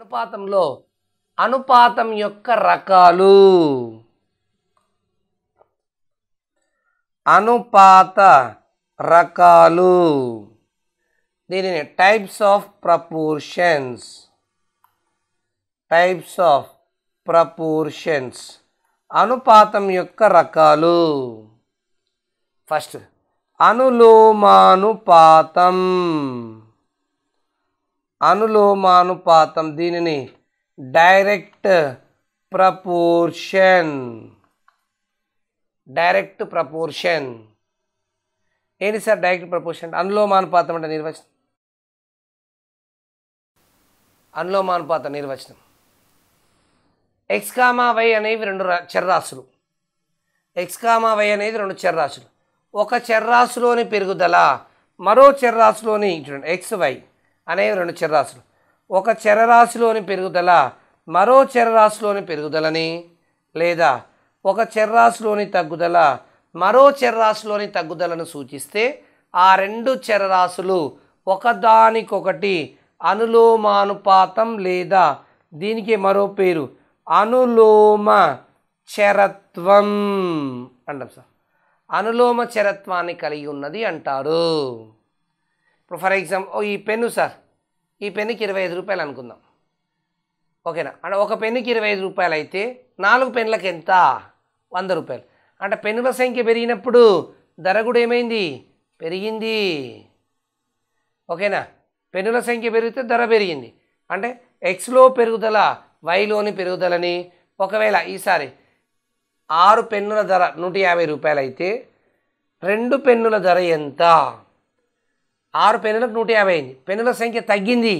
అనుపాతంలో అనుపాతం యొక్క రకాలు అనుపాత రకాలు దీనిని types of proportions types of proportions అనుపాతం యొక్క రకాలు ఫస్ట్ అనులోమానుపాతం అనులోమానుపాతం దీనిని డైరెక్ట్ ప్రపోర్షన్ డైరెక్ట్ ప్రపోర్షన్ ఏంటి సార్ డైరెక్ట్ ప్రపోర్షన్ అనులోమానుపాతం అంటే నిర్వచనం అనులోమానుపాత నిర్వచనం ఎక్స్ కామా వై అనేవి రెండు చర్రాసులు ఎక్స్ కామా వై అనేది రెండు చర్రాసులు ఒక చర్రాసులోని పెరుగుదల మరో చర్రాసులోని చూడండి ఎక్స్ వై అనేవి రెండు చరరాశులు ఒక చరరాశిలోని పెరుగుదల మరో చరరాశిలోని పెరుగుదలని లేదా ఒక చర్రాశిలోని తగ్గుదల మరో చర్రాశిలోని తగ్గుదలను సూచిస్తే ఆ రెండు చెరరాశులు ఒకదానికొకటి అనులోమానుపాతం లేదా దీనికి మరో పేరు అనులోమ చరత్వం అంటాం సార్ అనులోమ చరత్వాన్ని కలిగి ఉన్నది అంటారు ఇప్పుడు ఫర్ ఎగ్జాంపుల్ ఈ పెన్ను సార్ ఈ పెన్నుకి ఇరవై ఐదు రూపాయలు అనుకుందాం ఓకేనా అంటే ఒక పెన్నుకి ఇరవై ఐదు రూపాయలు అయితే నాలుగు పెన్నులకు ఎంత వంద రూపాయలు అంటే పెన్నుల సంఖ్య పెరిగినప్పుడు ధర కూడా ఏమైంది పెరిగింది ఓకేనా పెన్నుల సంఖ్య పెరిగితే ధర పెరిగింది అంటే ఎక్స్లో పెరుగుదల వైలోని పెరుగుదలని ఒకవేళ ఈసారి ఆరు పెన్నుల ధర నూట యాభై రూపాయలు అయితే రెండు పెన్నుల ధర ఎంత ఆరు పెన్నులకు నూట యాభై అయింది పెన్నుల సంఖ్య తగ్గింది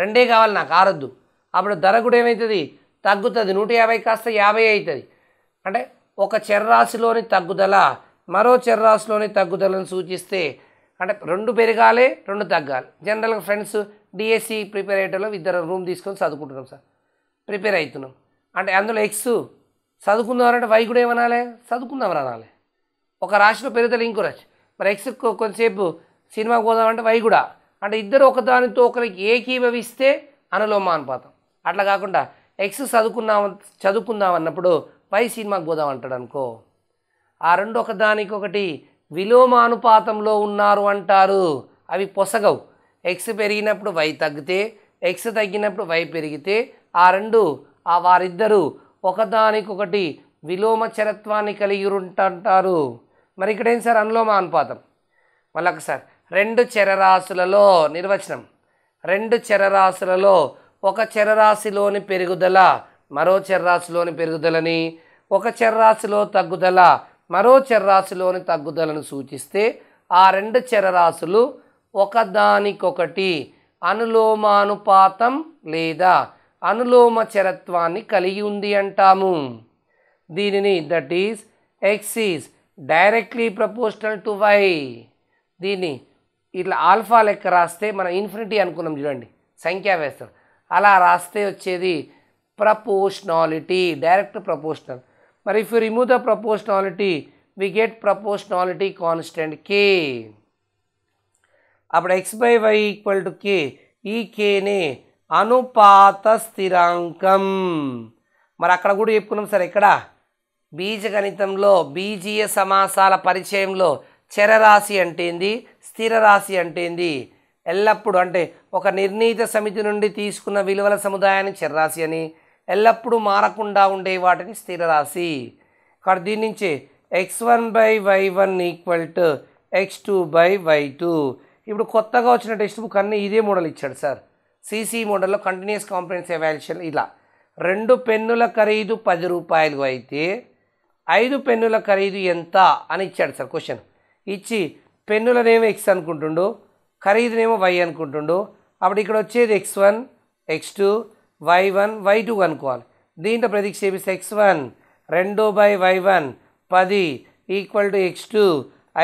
రెండే కావాలి నాకు ఆరొద్దు అప్పుడు ధర కూడా ఏమవుతుంది తగ్గుతుంది నూట యాభై కాస్త యాభై అవుతుంది అంటే ఒక చెర్రాశిలోని తగ్గుదల మరో చెర్రాశిలోని తగ్గుదలను సూచిస్తే అంటే రెండు పెరగాలి రెండు తగ్గాలి జనరల్గా ఫ్రెండ్స్ డిఎస్సి ప్రిపేర్ అయ్యేటలో ఇద్దరు రూమ్ తీసుకొని చదువుకుంటున్నాం సార్ ప్రిపేర్ అవుతున్నాం అంటే అందులో ఎక్స్ చదువుకుందాం అంటే వై కూడా ఏమనాలి చదువుకుందాం అనాలి ఒక రాశిలో పెరుగుదల ఇంకో రాశి మరి ఎక్స్ కొంతసేపు సినిమాకి పోదామంటే వైగుడ అంటే ఇద్దరు ఒకదానితో ఒకరికి ఏకీభవిస్తే అనులోమానుపాతం అట్లా కాకుండా ఎక్స్ చదువుకున్నాం చదువుకుందాం అన్నప్పుడు పై సినిమా పోదాం అంటాడు అనుకో ఆ రెండు ఒకదానికొకటి విలోమానుపాతంలో ఉన్నారు అంటారు అవి పొసగవు ఎక్స్ పెరిగినప్పుడు వై తగ్గితే ఎక్స్ తగ్గినప్పుడు వై పెరిగితే ఆ రెండు ఆ వారిద్దరూ ఒకదానికొకటి విలోమ చరత్వాన్ని కలిగి ఉంటారు మరి ఇక్కడ సార్ అనులోమ అనుపాతం మళ్ళొకసారి రెండు చరరాశులలో నిర్వచనం రెండు చరరాశులలో ఒక చరరాశిలోని పెరుగుదల మరో చర్రాశిలోని పెరుగుదలని ఒక చర్రాశిలో తగ్గుదల మరో చర్రాశిలోని తగ్గుదలను సూచిస్తే ఆ రెండు చరరాశులు ఒకదానికొకటి అనులోమానుపాతం లేదా అనులోమ చరత్వాన్ని కలిగి ఉంది అంటాము దీనిని that is x is directly proportional to y దీన్ని ఇట్లా ఆల్ఫా లెక్క రాస్తే మనం ఇన్ఫినిటీ అనుకున్నాం చూడండి సంఖ్యా వేస్తారు అలా రాస్తే వచ్చేది ప్రపోర్షనాలిటీ డైరెక్ట్ ప్రపోర్షనల్ మరి if you remove the proportionality we get proportionality constant k అప్పుడు x by y equal to k ఈ కేనే అనుపాత స్థిరాంకం మరి అక్కడ కూడా చెప్పుకున్నాం సార్ ఎక్కడ బీజగణితంలో బీజీయ సమాసాల పరిచయంలో చరరాశి అంటే ఏంది స్థిర రాశి అంటే ఏంది ఎల్లప్పుడూ అంటే ఒక నిర్ణీత సమితి నుండి తీసుకున్న విలువల సముదాయాన్ని చరరాశి అని ఎల్లప్పుడూ మారకుండా ఉండే వాటిని స్థిర రాశి కాబట్టి దీని నుంచి x one by y one equal to x two by y two ఇప్పుడు కొత్తగా వచ్చిన టెక్స్ట్ బుక్ అన్నీ ఇదే మోడల్ ఇచ్చాడు సార్ సీసీ మోడల్లో కంటిన్యూస్ కాంపిడెన్స్ ఎవాల్యుయేషన్ ఇలా రెండు పెన్నుల ఖరీదు పది రూపాయలు అయితే ఐదు పెన్నుల ఖరీదు ఎంత అని ఇచ్చాడు సార్ క్వశ్చన్ ఇచ్చి పెన్నులనేమో ఎక్స్ అనుకుంటుండు ఖరీదునేమో వై అనుకుంటుండు అప్పుడు ఇక్కడ వచ్చేది x one x two y one y two అనుకోవాలి దీంట్లో ప్రతిక్షేపిస్తే ఎక్స్ వన్ రెండు బై వై వన్ పది ఈక్వల్ టు ఎక్స్ టూ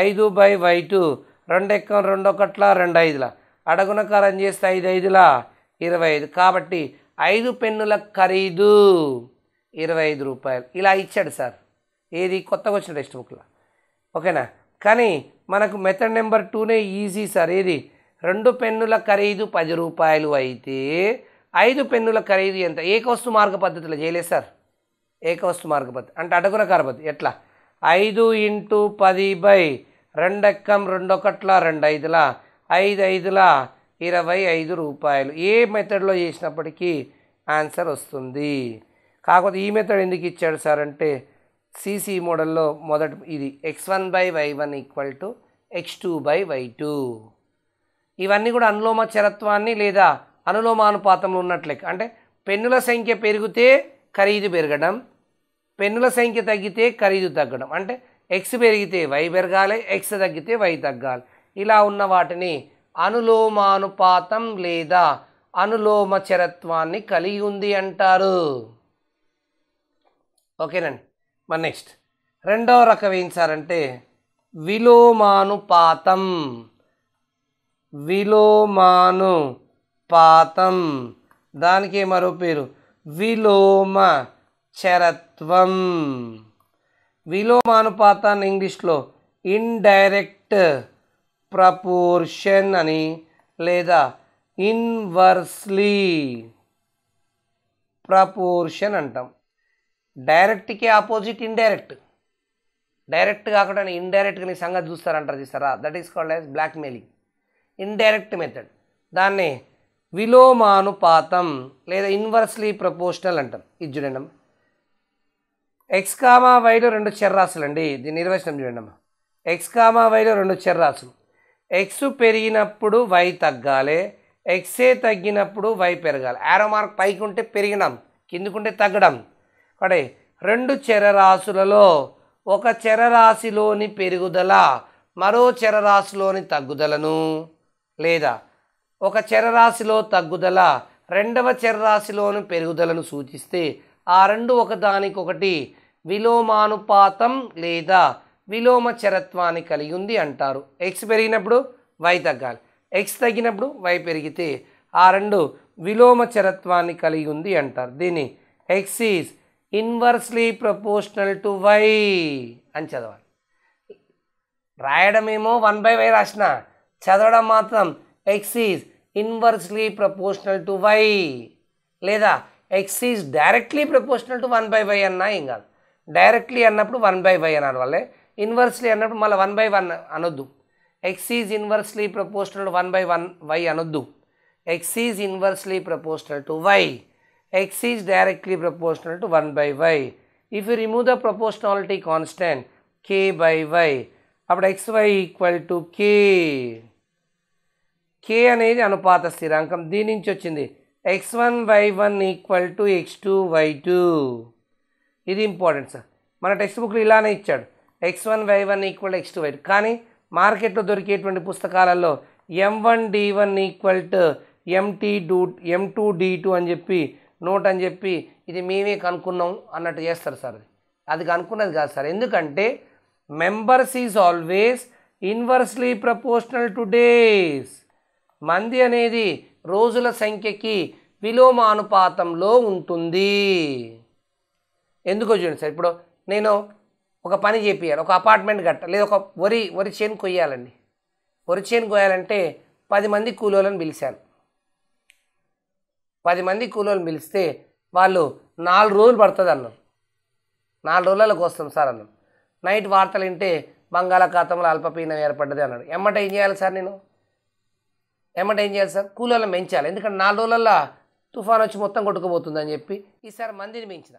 ఐదు బై వై టూ రెండు ఎక్క రెండు ఒకట్ల రెండు ఐదుల అడగునకారం చేస్తే ఐదు ఐదుల ఇరవై ఐదు కాబట్టి ఐదు పెన్నుల ఖరీదు ఇరవై ఐదు రూపాయలు ఇలా ఇచ్చాడు సార్ ఏది కొత్తగా వచ్చిన టెక్స్ట్ బుక్లో ఓకేనా కానీ మనకు మెథడ్ నెంబర్ టూనే ఈజీ సార్ ఏది రెండు పెన్నుల ఖరీదు పది రూపాయలు అయితే ఐదు పెన్నుల ఖరీదు ఎంత ఏకవస్తు మార్గ పద్ధతిలో చేయలేదు సార్ ఏకవస్తు మార్గ పద్ధతి అంటే అడగున పద్ధతి ఎట్లా ఐదు ఇంటూ పది బై రెండెక్కం రెండొకట్ల రెండు ఐదుల ఐదు ఐదుల ఇరవై ఐదు రూపాయలు ఏ మెథడ్లో చేసినప్పటికీ ఆన్సర్ వస్తుంది కాకపోతే ఈ మెథడ్ ఎందుకు ఇచ్చాడు సార్ అంటే సీసీ మోడల్లో మొదటి ఇది x one by y one equal to x two by y two ఇవన్నీ కూడా అనులోమ చరత్వాన్ని లేదా అనులోమానుపాతంలో ఉన్నట్లే అంటే పెన్నుల సంఖ్య పెరిగితే ఖరీదు పెరగడం పెన్నుల సంఖ్య తగ్గితే ఖరీదు తగ్గడం అంటే ఎక్స్ పెరిగితే వై పెరగాలి ఎక్స్ తగ్గితే వై తగ్గాలి ఇలా ఉన్న వాటిని అనులోమానుపాతం లేదా అనులోమ చరత్వాన్ని కలిగి ఉంది అంటారు ఓకేనండి మరి నెక్స్ట్ రెండవ రకం ఏం సార్ అంటే విలోమానుపాతం విలోమాను పాతం దానికి మరో పేరు విలోమ చరత్వం విలోమానుపాతాన్ని ఇంగ్లీష్లో ఇండైరెక్ట్ ప్రపోర్షన్ అని లేదా ఇన్వర్స్లీ ప్రపోర్షన్ అంటాం డైరెక్ట్కి ఆపోజిట్ ఇండైరెక్ట్ డైరెక్ట్ కాకుండా ఇండైరెక్ట్గా నీ సంగతి చూస్తారంటారు చూస్తారా that is called as blackmailing indirect method దాన్ని విలోమానుపాతం లేదా ఇన్వర్స్లీ ప్రపోర్షనల్ అంటారు ఇది చూడండి ఎక్స్ కామా వైలో రెండు చెర్రాసులు అండి దీని నిర్వచనం చూడండి ఎక్స్ కామా వైలో రెండు చర్రాసులు ఎక్స్ పెరిగినప్పుడు వై తగ్గాలి ఎక్సే తగ్గినప్పుడు వై పెరగాలి యారో మార్క్ పైకి ఉంటే పెరిగినాం కిందికుంటే తగ్గడం కాబట్టి రెండు చరరాశులలో ఒక చరరాశిలోని పెరుగుదల మరో చరరాశిలోని తగ్గుదలను లేదా ఒక చరరాశిలో తగ్గుదల రెండవ చరరాశిలోని పెరుగుదలను సూచిస్తే ఆ రెండు ఒకదానికొకటి విలోమానుపాతం లేదా విలోమ చరత్వాన్ని కలిగి ఉంది అంటారు ఎక్స్ పెరిగినప్పుడు వై తగ్గాలి ఎక్స్ తగ్గినప్పుడు వై పెరిగితే ఆ రెండు విలోమ చరత్వాన్ని కలిగి ఉంది అంటారు దీన్ని x is inversely proportional to y అని చదవాలి రాయడం ఏమో వన్ బై వై రాసిన చదవడం మాత్రం x is inversely proportional to y లేదా x is directly proportional to one by y అన్నా ఏం కాదు డైరెక్ట్లీ అన్నప్పుడు వన్ బై వై అని వాళ్ళే ఇన్వర్స్లీ అన్నప్పుడు మళ్ళీ వన్ బై వన్ అనొద్దు x is inversely proportional one by one y అనొద్దు x is inversely proportional to y x is directly proportional to 1 by y. If you remove the proportionality constant k by y, అప్పుడు xy equal to k k అనేది అనుపాత స్థిరాంకం దీని నుంచి వచ్చింది x one y one equal to x two y two ఇది important sir మన text బుక్లో ఇలానే ఇచ్చాడు x one y one equal x two y two కానీ మార్కెట్లో దొరికేటువంటి పుస్తకాలలో M one D one equal to MT do M two D two అని చెప్పి నోట్ అని చెప్పి ఇది మేమే కనుక్కున్నాం అన్నట్టు చేస్తారు సార్ అది కనుక్కున్నది కాదు సార్ ఎందుకంటే members is always inversely proportional to days మంది అనేది రోజుల సంఖ్యకి విలోమానుపాతంలో ఉంటుంది ఎందుకో చూడండి సార్ ఇప్పుడు నేను ఒక పని చేపియాలి ఒక అపార్ట్మెంట్ కట్ట లేదా ఒక వరి వరి చేను కొయ్యాలండి వరి చేను కొయ్యాలంటే పది మంది కూలీలను పిలిచాను పది మంది కూలోళ్ళు పిలిస్తే వాళ్ళు నాలుగు రోజులు పడుతుంది అన్నాం నాలుగు రోజులకు వస్తాం సార్ అన్నాం నైట్ వార్తలు వింటే బంగాళాఖాతంలో అల్పపీనం ఏర్పడ్డది అన్నాడు ఎమ్మట ఏం చేయాలి సార్ నేను ఎమ్మట ఏం చేయాలి సార్ కూలీలను పెంచాలి ఎందుకంటే నాలుగు రోజులల్లో తుఫాన్ వచ్చి మొత్తం కొట్టుకుపోతుందని చెప్పి ఈసారి మందిని పెంచిన